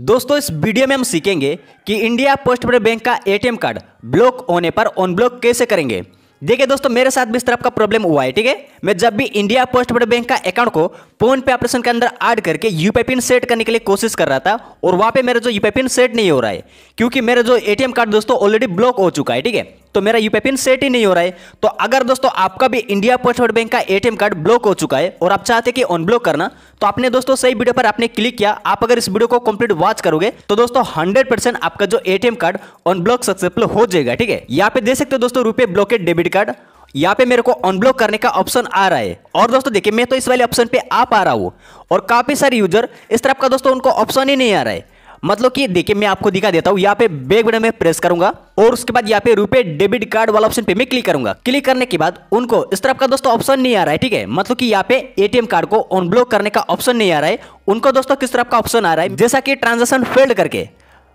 दोस्तों इस वीडियो में हम सीखेंगे कि इंडिया पोस्ट पेमेंट बैंक का एटीएम कार्ड ब्लॉक होने पर अनब्लॉक कैसे करेंगे देखिए दोस्तों मेरे साथ भी इस तरह का प्रॉब्लम हुआ है ठीक है मैं जब भी इंडिया पोस्ट पेमेंट बैंक का अकाउंट को फोन पे ऑपरेशन के अंदर ऐड करके यूपीआई पिन सेट करने के लिए कोशिश कर रहा था और वहाँ पे मेरा जो यूपीआई पिन सेट नहीं हो रहा है क्योंकि मेरा जो एटीएम कार्ड दोस्तों ऑलरेडी ब्लॉक हो चुका है ठीक है तो मेरा यूपीआई पिन सेट ही नहीं हो रहा है तो अगर दोस्तों आपका भी इंडिया पोस्ट पेमेंट बैंक का एटीएम कार्ड ब्लॉक हो चुका है और आप चाहते कि अनब्लॉक करना तो आपने दोस्तों सही वीडियो पर आपने क्लिक किया आप अगर इस वीडियो को कंप्लीट वॉच करोगे तो दोस्तों परसेंट आपका जो एटीएम कार्ड अनब्लॉक सक्सेसफुल हो जाएगा ठीक है यहाँ पे देख सकते हो दोस्तों रुपए ब्लॉकेट डेबिट कार्ड यहाँ पे मेरे को अनब्लॉक करने का ऑप्शन आ रहा है और दोस्तों देखिए मैं तो इस वाले ऑप्शन पे आ पा रहा हूँ और काफ़ी सारे यूजर इस तरफ का दोस्तों उनको ऑप्शन ही नहीं आ रहा है मतलब कि देखिए मैं आपको दिखा देता हूँ यहाँ पे बैग बटन में प्रेस करूंगा और उसके बाद यहाँ पे रुपए डेबिट कार्ड वाला ऑप्शन पे मैं क्लिक करूंगा क्लिक करने के बाद उनको इस तरफ का दोस्तों ऑप्शन नहीं आ रहा है ठीक है मतलब कि यहाँ पे एटीएम कार्ड को अनब्लॉक करने का ऑप्शन नहीं आ रहा है उनको दोस्तों किस तरफ का ऑप्शन आ रहा है जैसा कि ट्रांजेक्शन फेल्ड करके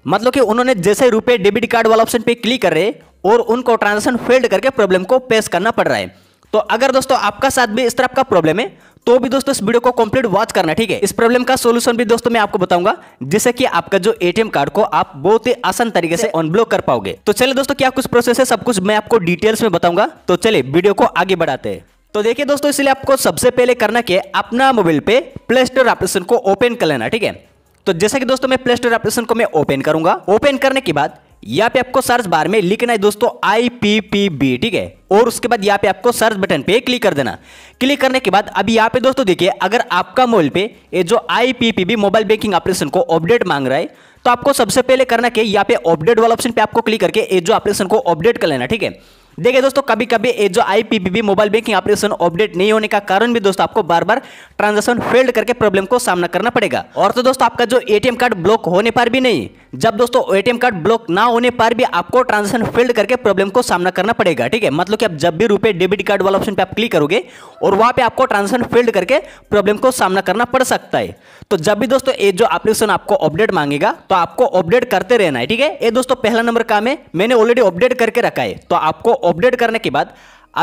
मतलब कि उन्होंने जैसे रुपए डेबिट कार्ड वाला ऑप्शन पे क्लिक कर रहे और उनको ट्रांजेक्शन फेल्ड करके प्रॉब्लम को पेश करना पड़ रहा है तो अगर दोस्तों आपका साथ भी इस तरह का प्रॉब्लम है तो भी दोस्तों इस वीडियो को कंप्लीट वॉच करना ठीक है इस प्रॉब्लम का सोल्यूशन भी दोस्तों मैं आपको बताऊंगा जिससे कि आपका जो एटीएम कार्ड को आप बहुत ही आसान तरीके से अनब्लॉक कर पाओगे तो चले दोस्तों क्या कुछ प्रोसेस है सब कुछ मैं आपको डिटेल्स में बताऊंगा तो चलिए वीडियो को आगे बढ़ाते हैं तो देखिए दोस्तों इसलिए आपको सबसे पहले करना क्या अपना मोबाइल पे प्ले स्टोर एप्लीकेशन को ओपन कर लेना ठीक है तो जैसा कि दोस्तों मैं प्ले स्टोर एप्लीकेशन को मैं ओपन करूंगा ओपन करने के बाद यहाँ पे आपको सर्च बार में लिखना है दोस्तों आईपीपीबी ठीक है और उसके बाद यहाँ पे आपको सर्च बटन पे क्लिक कर देना क्लिक करने के बाद अभी यहाँ पे दोस्तों देखिए अगर आपका मोबाइल पे ये जो आईपीपीबी मोबाइल बैंकिंग एप्लीकेशन को अपडेट मांग रहा है तो आपको सबसे पहले करना कि यहाँ पे अपडेट वाला ऑप्शन पे आपको क्लिक करके एजो एप्लीकेशन को अपडेट कर लेना ठीक है देखिए दोस्तों कभी कभी ये जो IPPB mobile banking application update नहीं होने का कारण भी दोस्तों आपको बार बार ट्रांजैक्शन फेल्ड करके प्रॉब्लम को सामना करना पड़ेगा और तो दोस्तों आपका जो एटीएम कार्ड ब्लॉक होने पर भी नहीं जब दोस्तों एटीएम कार्ड ब्लॉक ना होने पर भी आपको ट्रांजेक्शन फेल्ड करके प्रॉब्लम को सामना करना पड़ेगा ठीक है मतलब कि आप जब भी रुपये डेबिट कार्ड वाला ऑप्शन पर आप क्लिक करोगे और वहाँ पर आपको ट्रांजेक्शन फेल्ड करके प्रॉब्लम को सामना करना पड़ सकता है तो जब भी दोस्तों ये जो एप्लीकेशन आपको अपडेट मांगेगा तो आपको अपडेट करते रहना है ठीक है ये दोस्तों पहला नंबर काम है मैंने ऑलरेडी अपडेट करके रखा है तो आपको अपडेट करने के बाद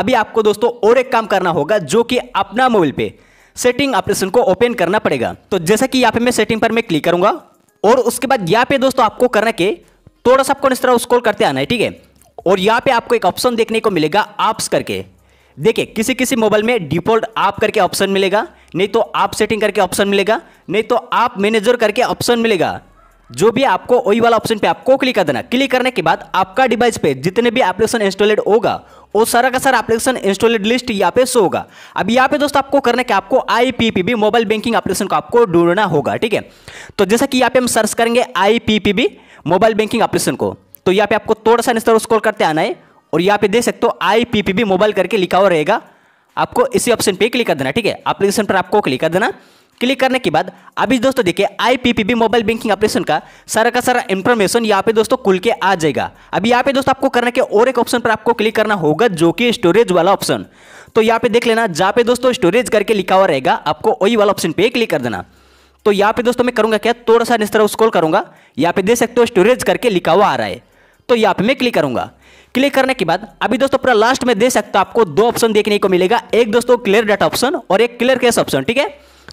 अभी आपको दोस्तों और एक काम करना होगा जो कि अपना मोबाइल पे सेटिंग ऑपरेशन को ओपन करना पड़ेगा तो जैसा कि यहाँ पे मैं सेटिंग पर मैं क्लिक करूंगा और उसके बाद यहाँ पे दोस्तों आपको करना के थोड़ा सा आपको इस तरह स्क्रॉल करते आना है ठीक है और यहाँ पे आपको एक ऑप्शन देखने को मिलेगा आप्स करके देखिए किसी किसी मोबाइल में डिफॉल्ट आप करके ऑप्शन मिलेगा नहीं तो आप सेटिंग करके ऑप्शन मिलेगा नहीं तो आप मैनेजर करके ऑप्शन मिलेगा जो भी आपको वही e वाला ऑप्शन पे आपको क्लिक कर देना क्लिक करने के बाद आपका डिवाइस पे जितने भी एप्लीकेशन इंस्टॉलेड होगा वो सारा का सारा एप्लीकेशन इंस्टॉलेड लिस्ट यहाँ पे शो होगा अब यहाँ पे दोस्तों आपको करने के आपको आईपीपीबी मोबाइल बैंकिंग एप्लीकेशन को आपको ढूंढना होगा ठीक है तो जैसा कि यहाँ पे हम सर्च करेंगे आईपीपीबी मोबाइल बैंकिंग एप्लीकेशन को तो यहाँ पे आपको थोड़ा सा निस्तर स्कोर करते आना है और यहाँ पे देख सकते हो आईपीपीबी मोबाइल करके लिखा हुआ रहेगा आपको इसी ऑप्शन पे क्लिक कर देना ठीक है एप्लीकेशन पर आपको क्लिक कर देना क्लिक करने के बाद अभी दोस्तों देखिए आईपीपीबी मोबाइल बैंकिंग ऑपरेशन का सारा का सारा इन्फॉर्मेशन यहाँ पे दोस्तों खुल के आ जाएगा अभी यहाँ पे दोस्तों आपको करने के और एक ऑप्शन पर आपको क्लिक करना होगा जो कि स्टोरेज वाला ऑप्शन तो यहाँ पे देख लेना जहाँ पे दोस्तों स्टोरेज करके लिखा हुआ रहेगा आपको वही वाला ऑप्शन पे क्लिक कर देना तो यहाँ पे दोस्तों मैं करूँगा क्या थोड़ा सा इस तरह स्क्रॉल करूँगा यहाँ पे देख सकते हो स्टोरेज करके लिखा हुआ आ रहा है तो यहाँ पे मैं क्लिक करूँगा क्लिक करने के बाद अभी दोस्तों पूरा लास्ट में दे सकते हो आपको दो ऑप्शन देखने को मिलेगा एक दोस्तों क्लियर डाटा ऑप्शन और एक क्लियर कैश ऑप्शन ठीक है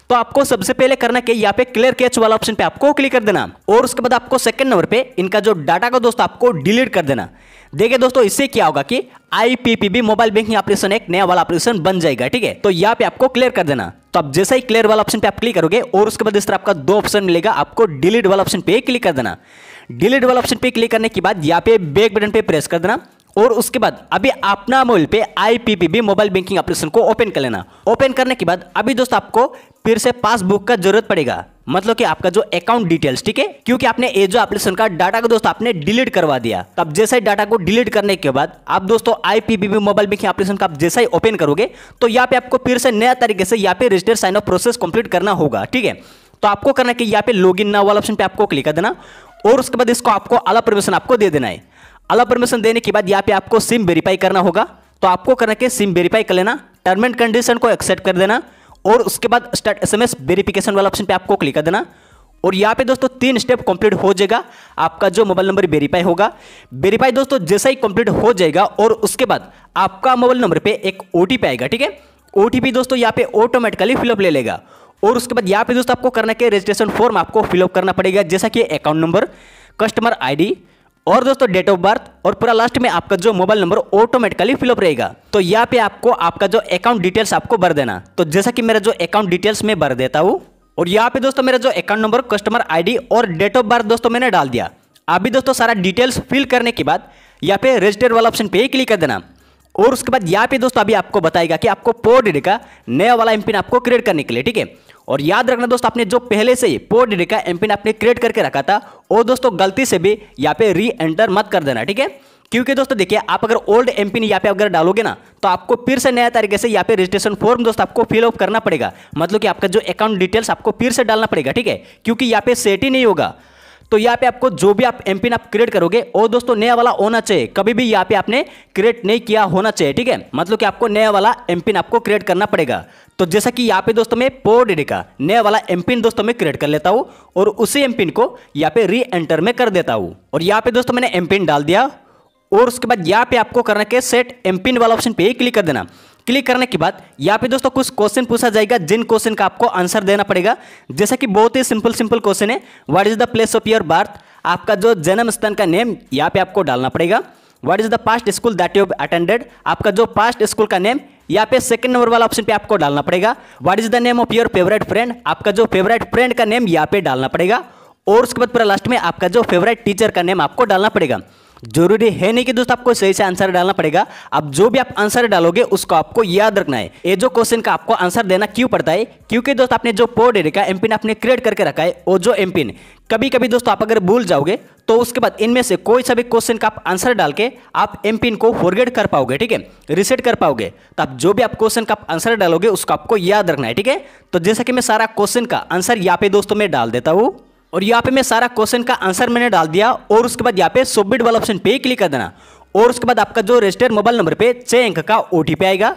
तो आपको सबसे पहले करना क्या यहाँ पे क्लियर कैच वाला ऑप्शन पे आपको क्लिक कर देना और उसके बाद आपको सेकंड नंबर पे इनका जो डाटा का दोस्तों आपको डिलीट कर देना देखिए दोस्तों इससे क्या होगा कि आईपीपीबी मोबाइल बैंकिंग ऑपरेशन एक नया वाला ऑपरेशन बन जाएगा ठीक है तो यहाँ पे आपको क्लियर कर देना तो आप जैसा ही क्लियर वाला ऑप्शन पे आप क्लिक करोगे और उसके बाद इस तरह आपका दो ऑप्शन मिलेगा आपको डिलीट वाला ऑप्शन पे क्लिक कर देना डिलीट वाला ऑप्शन पे क्लिक करने के बाद यहाँ पे बैक बटन पे प्रेस कर देना और उसके बाद अभी अपना मोबाइल पे आईपीपीबी मोबाइल बैंकिंग ऑपरेशन को ओपन कर लेना ओपन करने के बाद अभी दोस्तों आपको फिर से पासबुक का जरूरत पड़ेगा मतलब कि आपका जो अकाउंट डिटेल्स ठीक है क्योंकि आपने ये जो एप्लीकेशन का डाटा को दोस्तों आपने डिलीट करवा दिया तब जैसे ही डाटा को डिलीट करने के बाद आप दोस्तों आईपीबीबी मोबाइल बैंकिंग एप्लीकेशन का आप जैसा ही ओपन करोगे तो यहाँ पे आपको फिर से नया तरीके से यहाँ पे register sign off process complete करना होगा ठीक है तो आपको करना कि यहाँ पे लॉग इन वाला ऑप्शन पे आपको क्लिक कर देना और उसके बाद इसको आपको अला परमिशन आपको दे देना है अला परमिशन देने के बाद यहाँ पे आपको सिम वेरीफाई करना होगा तो आपको करना कि सिम वेरीफाई कर लेना टर्म एंड कंडीशन को एक्सेप्ट कर देना और उसके बाद स्टार्ट एसएमएस वेरिफिकेशन वाला ऑप्शन पे आपको क्लिक कर देना और यहाँ पे दोस्तों तीन स्टेप कंप्लीट हो जाएगा आपका जो मोबाइल नंबर वेरीफाई होगा वेरीफाई दोस्तों जैसा ही कंप्लीट हो जाएगा और उसके बाद आपका मोबाइल नंबर पे एक ओ आएगा ठीक है ओ दोस्तों यहाँ पे ऑटोमेटिकली फिलअप ले लेगा और उसके बाद यहाँ पे दोस्तों आपको करना क्या रजिस्ट्रेशन फॉर्म आपको फिलअप करना पड़ेगा जैसा कि अकाउंट नंबर कस्टमर आईडी और दोस्तों डेट ऑफ बर्थ और पूरा लास्ट में आपका जो मोबाइल नंबर ऑटोमेटिकली फिलअप रहेगा तो यहाँ पे आपको आपका जो अकाउंट डिटेल्स आपको भर देना तो जैसा कि मेरा जो अकाउंट डिटेल्स में भर देता हूँ और यहाँ पे दोस्तों मेरा जो अकाउंट नंबर कस्टमर आईडी और डेट ऑफ बर्थ दोस्तों मैंने डाल दिया अभी दोस्तों सारा डिटेल्स फिल करने के बाद यहाँ पे रजिस्टर वाला ऑप्शन पे ही क्लिक कर देना और उसके बाद यहाँ पे दोस्तों अभी आपको बताएगा कि आपको पोर्ट का नया वाला एमपिन आपको क्रिएट करने के लिए ठीक है और याद रखना दोस्त आपने जो पहले से ही पोर्ट डी का एमपिन आपने क्रिएट करके रखा था वो दोस्तों गलती से भी यहाँ पे री एंटर मत कर देना ठीक है क्योंकि दोस्तों देखिए आप अगर ओल्ड एम पिन यहाँ पे अगर डालोगे ना तो आपको फिर से नया तरीके से यहाँ पे रजिस्ट्रेशन फॉर्म दोस्त आपको फिलअप करना पड़ेगा मतलब कि आपका जो अकाउंट डिटेल्स आपको फिर से डालना पड़ेगा ठीक है क्योंकि यहाँ पे सेट ही नहीं होगा तो यहाँ पे आपको जो भी आप एम आप क्रिएट करोगे और दोस्तों नया वाला होना चाहिए कभी भी यहाँ पे आपने क्रिएट नहीं किया होना चाहिए ठीक है मतलब कि आपको नया वाला एम आपको क्रिएट करना पड़ेगा तो जैसा कि यहाँ पे दोस्तों मैं पोर डेडी का नया वाला एम दोस्तों मैं क्रिएट कर लेता हूँ और उसी एम को यहाँ पे री एंटर में कर देता हूँ और यहाँ पे दोस्तों मैंने एम डाल दिया और उसके बाद यहाँ पे आपको करना के सेट एम वाला ऑप्शन पे ही क्लिक कर देना क्लिक करने के बाद यहाँ पे दोस्तों कुछ क्वेश्चन पूछा जाएगा जिन क्वेश्चन का आपको आंसर देना पड़ेगा जैसा कि बहुत ही सिंपल सिंपल क्वेश्चन है what is the place of your birth आपका जो जन्म स्थान का नेम यहाँ पे आपको डालना पड़ेगा what is the past school that you attended आपका जो पास्ट स्कूल का नेम यहाँ पे सेकंड नंबर वाला ऑप्शन पे आपको डालना पड़ेगा what is the name of your favourite friend आपका जो फेवरेट फ्रेंड का नेम यहाँ पे डालना पड़ेगा और उसके बाद पूरा लास्ट में आपका जो फेवरेट टीचर का नेम आपको डालना पड़ेगा जरूरी है नहीं कि दोस्त आपको सही से आंसर डालना पड़ेगा आप जो भी आप आंसर डालोगे उसको आपको याद रखना है ये जो क्वेश्चन का आपको आंसर देना क्यों पड़ता है क्योंकि दोस्त आपने जो पोर्ड एरिया का एमपिन आपने क्रिएट करके रखा है वो जो एमपिन कभी कभी दोस्तों आप अगर भूल जाओगे तो उसके बाद इनमें से कोई सा भी क्वेश्चन का आप आंसर डाल के आप एम पिन को फॉरगेट कर पाओगे ठीक है रिसेट कर पाओगे तो आप जो भी आप क्वेश्चन का आप आंसर डालोगे उसको आपको याद रखना है ठीक है तो जैसा कि मैं सारा क्वेश्चन का आंसर यहाँ पे दोस्तों मैं डाल देता हूँ और यहाँ पे मैं सारा क्वेश्चन का आंसर मैंने डाल दिया और उसके बाद यहाँ पे सबमिट वाला ऑप्शन पे क्लिक कर देना और उसके बाद आपका जो रजिस्टर्ड मोबाइल नंबर पे छः अंक का ओ आएगा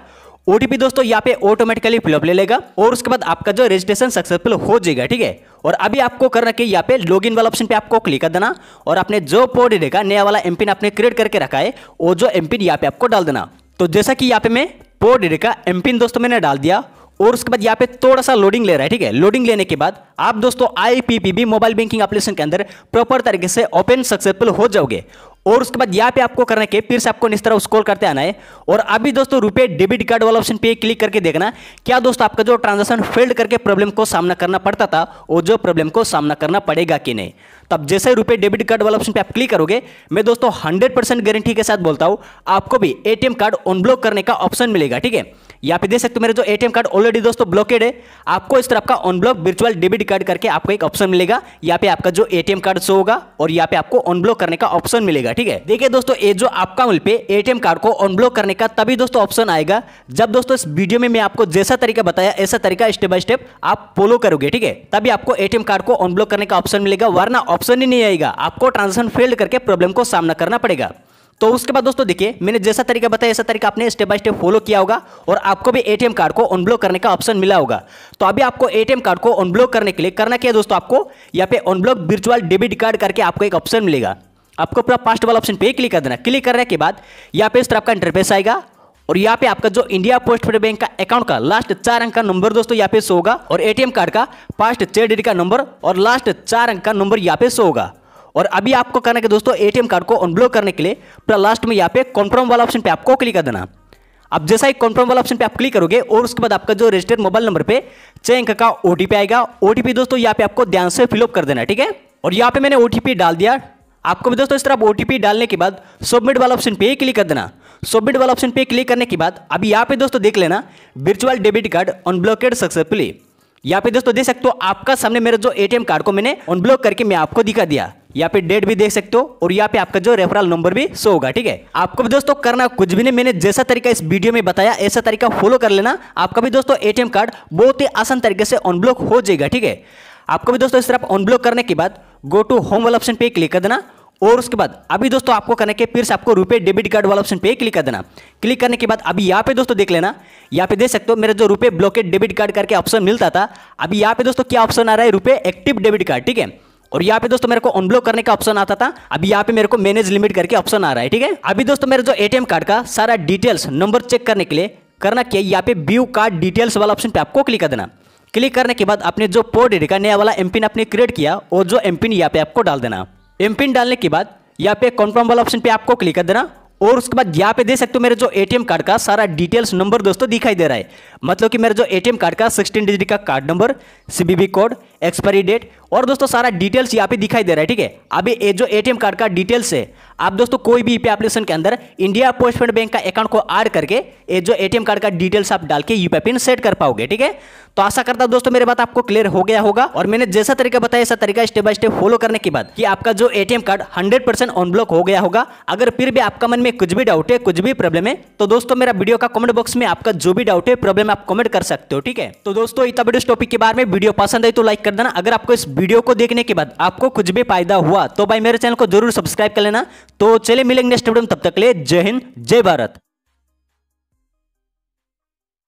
ओ दोस्तों यहाँ पे ऑटोमेटिकली फिलअप ले लेगा और उसके बाद आपका जो रजिस्ट्रेशन सक्सेसफुल हो जाएगा ठीक है और अभी आपको करना कि यहाँ पे लॉगिन वाला ऑप्शन पे आपको क्लिक कर देना और आपने जो पोड देखा नया वाला एमपिन आपने क्रिएट करके रखा है वो जो पिन यहाँ पे आपको डाल देना तो जैसा कि यहाँ पे मैं पोड का एमपिन दोस्तों मैंने डाल दिया और उसके बाद यहाँ पे थोड़ा सा लोडिंग ले रहा है ठीक है लोडिंग लेने के बाद आप दोस्तों आईपीपीबी मोबाइल बैंकिंग एप्लीकेशन के अंदर प्रॉपर तरीके से ओपन सक्सेसफुल हो जाओगे और उसके बाद यहाँ पे आपको करने के फिर से आपको इस तरह स्क्रॉल करते आना है और अभी दोस्तों रुपए डेबिट कार्ड वाला ऑप्शन पे क्लिक करके देखना क्या दोस्तों आपका जो ट्रांजेक्शन फेल्ड करके प्रॉब्लम को सामना करना पड़ता था वो जो प्रॉब्लम को सामना करना पड़ेगा कि नहीं तब तो जैसे रुपए डेबिट कार्ड वाला ऑप्शन पे आप क्लिक करोगे मैं दोस्तों हंड्रेड गारंटी के साथ बोलता हूँ आपको भी ए कार्ड ऑनब्लॉक करने का ऑप्शन मिलेगा ठीक है यहाँ पे देख सकते हो मेरा जो एटीएम कार्ड ऑलरेडी दोस्तों ब्लॉकेड है आपको इस तरफ का अनब्लॉक वर्चुअल डेबिट कार्ड करके आपको एक ऑप्शन मिलेगा यहाँ पे आपका जो एटीएम कार्ड शो होगा और यहाँ पे आपको अनब्लॉक करने का ऑप्शन मिलेगा ठीक है देखिए दोस्तों ये जो आपका पे एटीएम कार्ड को अनब्लॉक करने का तभी दोस्तों ऑप्शन आएगा जब दोस्तों इस वीडियो में मैं आपको जैसा तरीका बताया ऐसा तरीका स्टेप बाय स्टेप आप फॉलो करोगे ठीक है तभी आपको एटीएम कार्ड को अनब्लॉक करने का ऑप्शन मिलेगा वरना ऑप्शन ही नहीं आएगा आपको ट्रांजेक्शन फेल्ड करके प्रॉब्लम को सामना करना पड़ेगा तो उसके बाद दोस्तों देखिए मैंने जैसा तरीका बताया ऐसा तरीका आपने स्टेप बाय स्टेप फॉलो किया होगा और आपको भी एटीएम कार्ड को अनब्लॉक करने का ऑप्शन मिला होगा तो अभी आपको एटीएम कार्ड को अनब्लॉक करने के लिए करना क्या है दोस्तों आपको यहाँ पे अनब्लॉक वर्चुअल डेबिट कार्ड करके आपको एक ऑप्शन मिलेगा आपको पूरा पास्ट वाला ऑप्शन पे क्लिक कर देना क्लिक करने के बाद यहाँ पे इस तरह आपका इंटरफेस आएगा और यहाँ पे आपका जो इंडिया पोस्ट पेड बैंक का अकाउंट का लास्ट चार अंक का नंबर दोस्तों यहाँ पे शो होगा और एटीएम कार्ड का पास्ट छह डिजिट का नंबर और लास्ट चार अंक का नंबर यहाँ पे शो होगा और अभी आपको करना है दोस्तों एटीएम कार्ड को अनब्लॉक करने के लिए पूरा लास्ट में यहाँ पे कॉन्फर्म वाला ऑप्शन पे आपको क्लिक कर देना अब जैसा ही कॉन्फर्म वाला ऑप्शन पे आप क्लिक करोगे और उसके बाद आपका जो रजिस्टर्ड मोबाइल नंबर पे छः अंक का ओ आएगा ओ दोस्तों यहाँ पे आपको ध्यान से फिलअप कर देना ठीक है और यहाँ पे मैंने ओ डाल दिया आपको भी दोस्तों इस तरह ओ डालने के बाद सबमिट वाला ऑप्शन पे ही क्लिक कर देना सबमिट वाला ऑप्शन पे क्लिक करने के बाद अभी यहाँ पे दोस्तों देख लेना virtual debit card unblocked successfully यहाँ पे दोस्तों देख सकते हो आपका सामने मेरा जो एटीएम कार्ड को मैंने अनब्लॉक करके मैं आपको दिखा दिया यहाँ पे डेट भी देख सकते हो और यहाँ पे आपका जो रेफरल नंबर भी शो होगा ठीक है आपको भी दोस्तों करना कुछ भी नहीं मैंने जैसा तरीका इस वीडियो में बताया ऐसा तरीका फॉलो कर लेना आपका भी दोस्तों एटीएम कार्ड बहुत ही आसान तरीके से अनब्लॉक हो जाएगा ठीक है आपको भी दोस्तों इस तरफ अनब्लॉक करने के बाद गो टू होम वाला ऑप्शन पे क्लिक कर देना और उसके बाद अभी दोस्तों आपको करने के फिर से आपको रुपए डेबिट कार्ड वाला ऑप्शन पे क्लिक कर देना क्लिक करने के बाद अभी यहाँ पे दोस्तों देख लेना यहाँ पे देख सकते हो मेरा जो रुपए ब्लॉकेट डेबिट कार्ड करके ऑप्शन मिलता था अभी यहाँ पे दोस्तों क्या ऑप्शन आ रहा है रुपए एक्टिव डेबिट कार्ड ठीक है और यहाँ पे दोस्तों मेरे को अनब्लॉक करने का ऑप्शन आता था अभी यहाँ पे मेरे को मैनेज लिमिट करके ऑप्शन आ रहा है ठीक है अभी दोस्तों मेरे जो एटीएम कार्ड का सारा डिटेल्स नंबर चेक करने के लिए करना क्या यहाँ पे व्यू कार्ड डिटेल्स वाला ऑप्शन पे आपको क्लिक कर देना क्लिक करने के बाद आपने जो पोर्ट डेट का नया वाला एमपिन आपने क्रिएट किया और जो एम पिन यहाँ पे आपको डाल देना एम पिन डालने के बाद यहाँ पे कन्फर्म वाला ऑप्शन पे आपको क्लिक कर देना और उसके बाद यहाँ पे दे सकते हो मेरे जो एटीएम कार्ड का सारा डिटेल्स नंबर दोस्तों दिखाई दे रहा है मतलब कि मेरे जो एटीएम कार्ड का 16 डिजिट का card number CVV code expiry date और दोस्तों सारा डिटेल्स यहाँ पे दिखाई दे रहा है ठीक है अभी जो एटीएम कार्ड का डिटेल्स है आप दोस्तों कोई भी यूपी एप्लीकेशन के अंदर इंडिया पोस्ट पेमेंट बैंक का अकाउंट को ऐड करके ये जो एटीएम कार्ड का डिटेल्स आप डाल के यूपीआई पिन सेट कर पाओगे ठीक है तो आशा करता हूं दोस्तों मेरे बात आपको क्लियर हो गया होगा और मैंने जैसा तरीका बताया ऐसा तरीका स्टेप बाय स्टेप फॉलो करने के बाद कि आपका जो ATM card hundred percent unblock हो गया होगा अगर फिर भी आपका मन में कुछ भी डाउट है कुछ भी प्रॉब्लम है तो दोस्तों मेरा वीडियो का कमेंट बॉक्स में आपका जो भी डाउट है प्रॉब्लम आप कमेंट कर सकते हो ठीक है तो दोस्तों इतना टॉपिक के बारे में वीडियो पसंद है तो लाइक कर देना अगर आपको इस वीडियो को देखने के बाद आपको कुछ भी फायदा हुआ तो भाई मेरे चैनल को जरूर सब्सक्राइब कर लेना तो चले मिलेंगे नेक्स्ट वीडियो में तब तक ले जय हिंद जय भारत